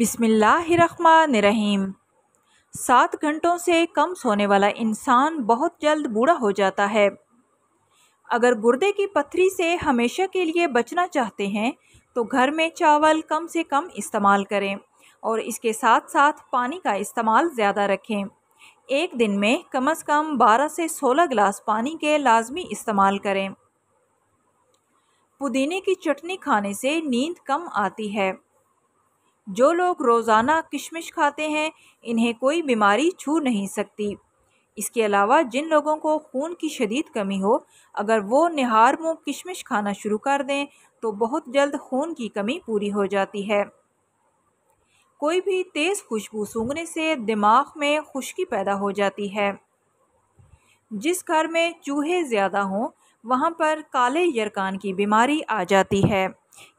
बिसमीम सात घंटों से कम सोने वाला इंसान बहुत जल्द बूढ़ा हो जाता है अगर गुर्दे की पथरी से हमेशा के लिए बचना चाहते हैं तो घर में चावल कम से कम इस्तेमाल करें और इसके साथ साथ पानी का इस्तेमाल ज़्यादा रखें एक दिन में कम अज़ कम 12 से 16 गिलास पानी के लाजमी इस्तेमाल करें पुदीने की चटनी खाने से नींद कम आती है जो लोग रोज़ाना किशमिश खाते हैं इन्हें कोई बीमारी छू नहीं सकती इसके अलावा जिन लोगों को खून की शदीद कमी हो अगर वो निहार मुँह किशमिश खाना शुरू कर दें तो बहुत जल्द खून की कमी पूरी हो जाती है कोई भी तेज़ खुशबू सूंघने से दिमाग में खुशकी पैदा हो जाती है जिस घर में चूहे ज़्यादा हों वहाँ पर काले यरकान की बीमारी आ जाती है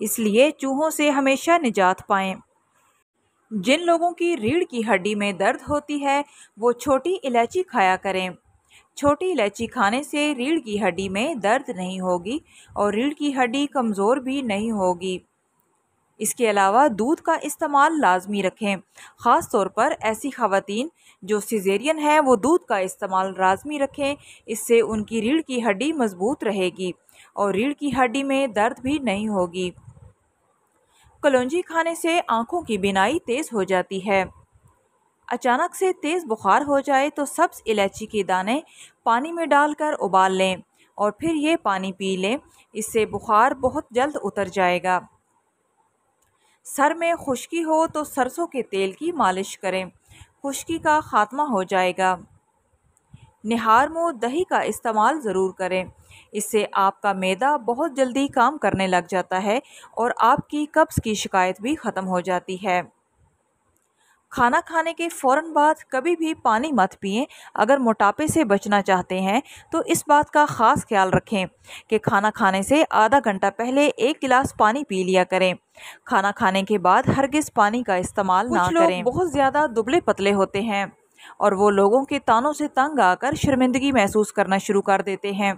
इसलिए चूहों से हमेशा निजात पाएँ जिन लोगों की रीढ़ की हड्डी में दर्द होती है वो छोटी इलायची खाया करें छोटी इलायची खाने से रीढ़ की हड्डी में दर्द नहीं होगी और रीढ़ की हड्डी कमज़ोर भी नहीं होगी इसके अलावा दूध का इस्तेमाल लाजमी रखें ख़ास तौर पर ऐसी खातन जो सिजेरियन हैं वो दूध का इस्तेमाल लाजमी रखें इससे उनकी रीढ़ की हड्डी मज़बूत रहेगी और रीढ़ की हड्डी में दर्द भी नहीं होगी कलौजी खाने से आंखों की बिनाई तेज़ हो जाती है अचानक से तेज़ बुखार हो जाए तो सब्स इलायची के दाने पानी में डालकर उबाल लें और फिर ये पानी पी लें इससे बुखार बहुत जल्द उतर जाएगा सर में खुश्की हो तो सरसों के तेल की मालिश करें खुश्की का खात्मा हो जाएगा निहार में दही का इस्तेमाल ज़रूर करें इससे आपका मैदा बहुत जल्दी काम करने लग जाता है और आपकी कब्ज़ की शिकायत भी ख़त्म हो जाती है खाना खाने के फ़ौर बाद कभी भी पानी मत पिए अगर मोटापे से बचना चाहते हैं तो इस बात का ख़ास ख्याल रखें कि खाना खाने से आधा घंटा पहले एक गिलास पानी पी लिया करें खाना खाने के बाद हरगिज़ पानी का इस्तेमाल ना करें बहुत ज़्यादा दुबले पतले होते हैं और वो लोगों के तानों से तंग आकर शर्मिंदगी महसूस करना शुरू कर देते हैं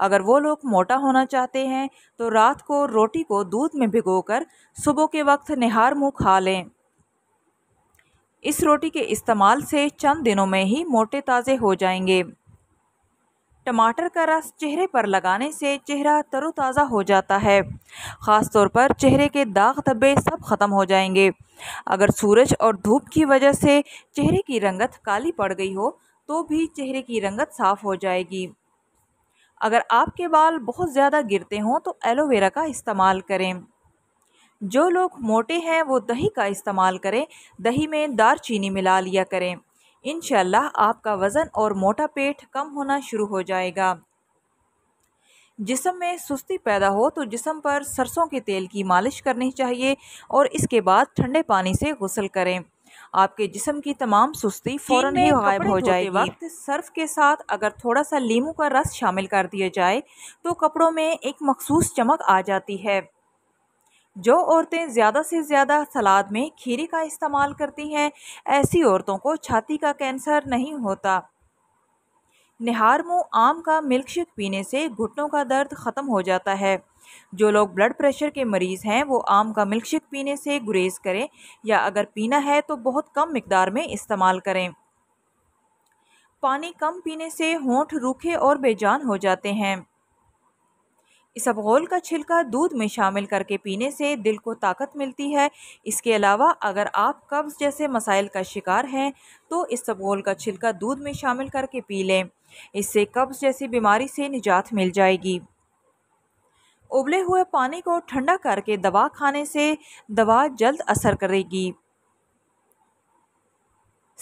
अगर वो लोग मोटा होना चाहते हैं तो रात को रोटी को दूध में भिगोकर सुबह के वक्त निहार मुँह खा लें इस रोटी के इस्तेमाल से चंद दिनों में ही मोटे ताज़े हो जाएंगे टमाटर का रस चेहरे पर लगाने से चेहरा तरोताज़ा हो जाता है ख़ास तौर पर चेहरे के दाग धब्बे सब ख़त्म हो जाएंगे अगर सूरज और धूप की वजह से चेहरे की रंगत काली पड़ गई हो तो भी चेहरे की रंगत साफ़ हो जाएगी अगर आपके बाल बहुत ज़्यादा गिरते हों तो एलोवेरा का इस्तेमाल करें जो लोग मोटे हैं वो दही का इस्तेमाल करें दही में दार चीनी मिला लिया करें इन आपका वज़न और मोटा पेट कम होना शुरू हो जाएगा जिसम में सुस्ती पैदा हो तो जिसम पर सरसों के तेल की मालिश करनी चाहिए और इसके बाद ठंडे पानी से गसल करें आपके जिसम की तमाम सुस्ती फ़ौरन ही गायब हो जाएगी वक्त सर्फ के साथ अगर थोड़ा सा लीमू का रस शामिल कर दिया जाए तो कपड़ों में एक मखसूस चमक आ जाती है जो औरतें ज़्यादा से ज़्यादा सलाद में खीरे का इस्तेमाल करती हैं ऐसी औरतों को छाती का कैंसर नहीं होता निहार मुँह आम का मिल्कशेक पीने से घुटनों का दर्द ख़त्म हो जाता है जो लोग ब्लड प्रेशर के मरीज़ हैं वो आम का मिल्कशेक पीने से गुरेज करें या अगर पीना है तो बहुत कम मकदार में इस्तेमाल करें पानी कम पीने से होंठ रूखे और बेजान हो जाते हैं इसबगोल का छिलका दूध में शामिल करके पीने से दिल को ताकत मिलती है इसके अलावा अगर आप कब्ज़ जैसे मसाइल का शिकार हैं तो इसबगोल का छिलका दूध में शामिल करके पी लें इससे कब्ज़ जैसी बीमारी से निजात मिल जाएगी उबले हुए पानी को ठंडा करके दवा खाने से दवा जल्द असर करेगी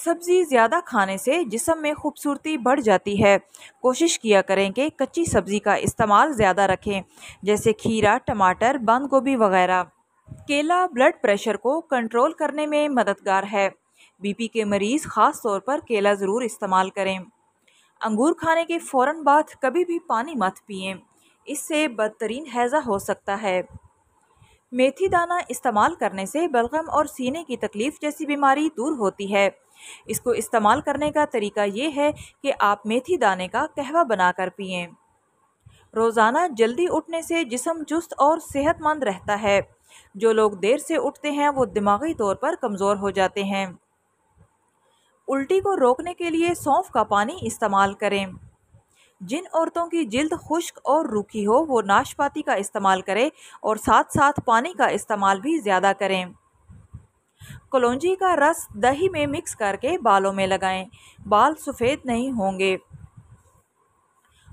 सब्ज़ी ज़्यादा खाने से जिसम में खूबसूरती बढ़ जाती है कोशिश किया करें कि कच्ची सब्ज़ी का इस्तेमाल ज़्यादा रखें जैसे खीरा टमाटर बंद गोभी वगैरह केला ब्लड प्रेशर को कंट्रोल करने में मददगार है बीपी के मरीज़ ख़ास तौर पर केला ज़रूर इस्तेमाल करें अंगूर खाने के फ़ौर बाद कभी भी पानी मत पिए इससे बदतरीन हैज़ा हो सकता है मेथी दाना इस्तेमाल करने से बलगम और सीने की तकलीफ़ जैसी बीमारी दूर होती है इसको इस्तेमाल करने का तरीका ये है कि आप मेथी दाने का कहवा बनाकर पिएं रोज़ाना जल्दी उठने से जिसम चुस्त और सेहतमंद रहता है जो लोग देर से उठते हैं वो दिमागी तौर पर कमज़ोर हो जाते हैं उल्टी को रोकने के लिए सौंफ का पानी इस्तेमाल करें जिन औरतों की जल्द खुश्क और रूखी हो वो नाशपाती का इस्तेमाल करें और साथ साथ पानी का इस्तेमाल भी ज़्यादा करें कलौजी का रस दही में मिक्स करके बालों में लगाएं बाल सफ़ेद नहीं होंगे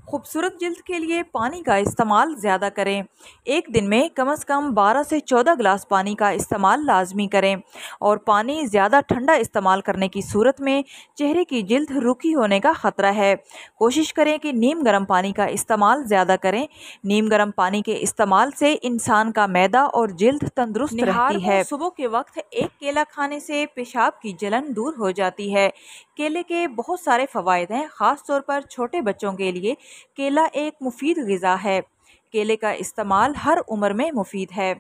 खूबसूरत जल्द के लिए पानी का इस्तेमाल ज़्यादा करें एक दिन में कम अज़ कम 12 से 14 गिलास पानी का इस्तेमाल लाजमी करें और पानी ज़्यादा ठंडा इस्तेमाल करने की सूरत में चेहरे की जल्द रुखी होने का ख़तरा है कोशिश करें कि नीम गर्म पानी का इस्तेमाल ज़्यादा करें नीम गर्म पानी के इस्तेमाल से इंसान का मैदा और जल्द तंदुरुस्त रहती है सुबह के वक्त एक केला खाने से पेशाब की जलन दूर हो जाती है केले के बहुत सारे फ़वाद हैं ख़ास तौर पर छोटे बच्चों के लिए केला एक मुफीद गज़ा है केले का इस्तेमाल हर उम्र में मुफीद है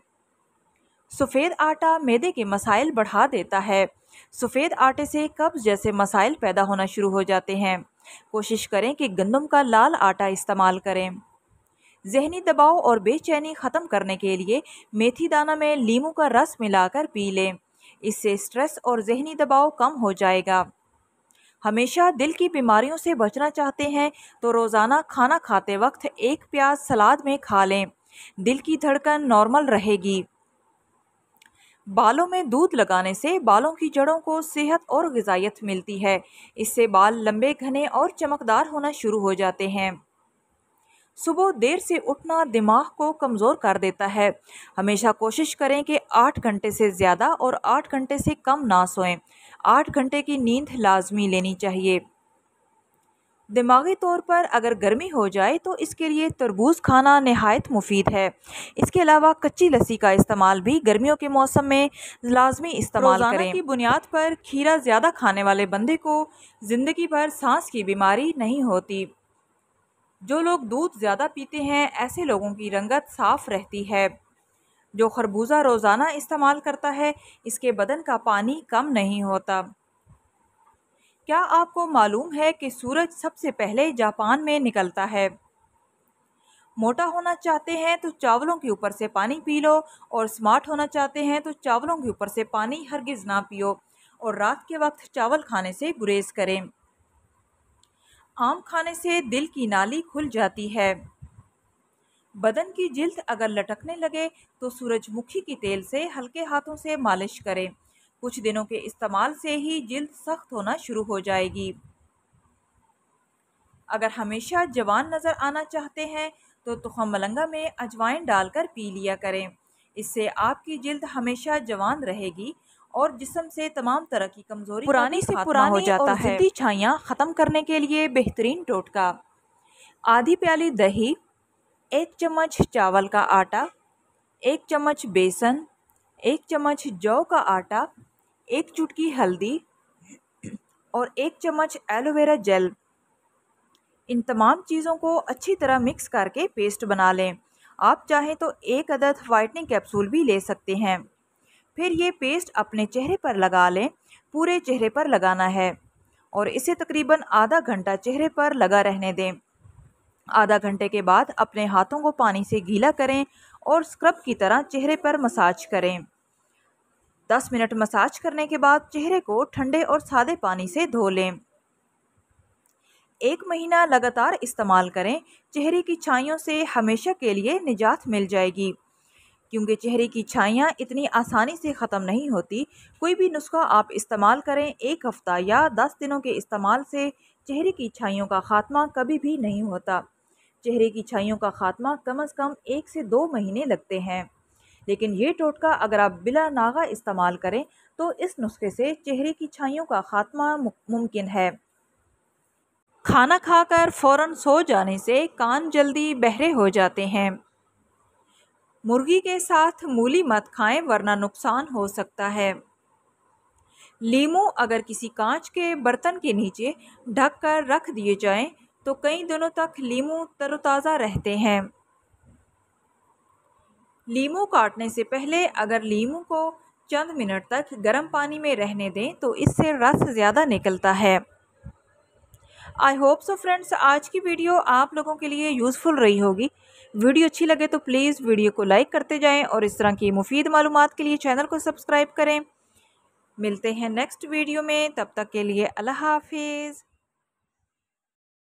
सफ़ेद आटा मैदे के मसाइल बढ़ा देता है सफ़ेद आटे से कब्ज़ जैसे मसाइल पैदा होना शुरू हो जाते हैं कोशिश करें कि गंदम का लाल आटा इस्तेमाल करें जहनी दबाव और बेचैनी ख़त्म करने के लिए मेथी दाना में लीमू का रस मिलाकर पी लें इससे स्ट्रेस और जहनी दबाव कम हो जाएगा हमेशा दिल की बीमारियों से बचना चाहते हैं तो रोज़ाना खाना खाते वक्त एक प्याज सलाद में खा लें दिल की धड़कन नॉर्मल रहेगी बालों में दूध लगाने से बालों की जड़ों को सेहत और गज़ाइत मिलती है इससे बाल लंबे घने और चमकदार होना शुरू हो जाते हैं सुबह देर से उठना दिमाग को कमज़ोर कर देता है हमेशा कोशिश करें कि आठ घंटे से ज़्यादा और आठ घंटे से कम ना सोएं आठ घंटे की नींद लाजमी लेनी चाहिए दिमागी तौर पर अगर गर्मी हो जाए तो इसके लिए तरबूज खाना नहायत मुफीद है इसके अलावा कच्ची लस्सी का इस्तेमाल भी गर्मियों के मौसम में लाजमी इस्तेमाल करें की बुनियाद पर खीरा ज़्यादा खाने वाले बंदे को ज़िंदगी भर सांस की बीमारी नहीं होती जो लोग दूध ज़्यादा पीते हैं ऐसे लोगों की रंगत साफ़ रहती है जो खरबूजा रोज़ाना इस्तेमाल करता है इसके बदन का पानी कम नहीं होता क्या आपको मालूम है कि सूरज सबसे पहले जापान में निकलता है मोटा होना चाहते हैं तो चावलों के ऊपर से पानी पी लो और स्मार्ट होना चाहते हैं तो चावलों के ऊपर से पानी हरगिज़ ना पियो और रात के वक्त चावल खाने से गुरेज करें आम खाने से दिल की नाली खुल जाती है बदन की जिल्द अगर लटकने लगे तो सूरजमुखी के तेल से हल्के हाथों से मालिश करें कुछ दिनों के इस्तेमाल से ही जिल्द सख्त होना शुरू हो जाएगी अगर हमेशा जवान नज़र आना चाहते हैं तो तुखम मलंगा में अजवाइन डालकर पी लिया करें इससे आपकी जिल्द हमेशा जवान रहेगी और जिसम से तमाम तरह की कमजोरी पुरानी से पुरानी हो जाता और है छाइया ख़त्म करने के लिए बेहतरीन टोटका आधी प्याली दही एक चम्मच चावल का आटा एक चम्मच बेसन एक चम्मच जौ का आटा एक चुटकी हल्दी और एक चम्मच एलोवेरा जेल इन तमाम चीज़ों को अच्छी तरह मिक्स करके पेस्ट बना लें आप चाहें तो एक अदद वाइटनिंग कैप्सूल भी ले सकते हैं फिर ये पेस्ट अपने चेहरे पर लगा लें पूरे चेहरे पर लगाना है और इसे तकरीबन आधा घंटा चेहरे पर लगा रहने दें आधा घंटे के बाद अपने हाथों को पानी से गीला करें और स्क्रब की तरह चेहरे पर मसाज करें दस मिनट मसाज करने के बाद चेहरे को ठंडे और सादे पानी से धो लें एक महीना लगातार इस्तेमाल करें चेहरे की छाइयों से हमेशा के लिए निजात मिल जाएगी क्योंकि चेहरे की छाइयाँ इतनी आसानी से ख़त्म नहीं होती कोई भी नुस्खा आप इस्तेमाल करें एक हफ़्ता या दस दिनों के इस्तेमाल से चेहरे की छाइयों का खात्मा कभी भी नहीं होता चेहरे की छाइयों का खात्मा कम अज़ कम एक से दो महीने लगते हैं लेकिन ये टोटका अगर आप बिला नागा इस्तेमाल करें तो इस नुस्खे से चेहरे की छाइयों का खात्मा मुमकिन है खाना खाकर फ़ौर सो जाने से कान जल्दी बहरे हो जाते हैं मुर्गी के साथ मूली मत खाएं वरना नुकसान हो सकता है लीमू अगर किसी कांच के बर्तन के नीचे ढक कर रख दिए जाएं तो कई दिनों तक लीमू तरोताज़ा रहते हैं लीमू काटने से पहले अगर लीमू को चंद मिनट तक गर्म पानी में रहने दें तो इससे रस ज़्यादा निकलता है आई होप सो फ्रेंड्स आज की वीडियो आप लोगों के लिए यूज़फुल रही होगी वीडियो अच्छी लगे तो प्लीज़ वीडियो को लाइक करते जाएं और इस तरह की मुफीद मालूम के लिए चैनल को सब्सक्राइब करें मिलते हैं नेक्स्ट वीडियो में तब तक के लिए अल्लाह हाफिज़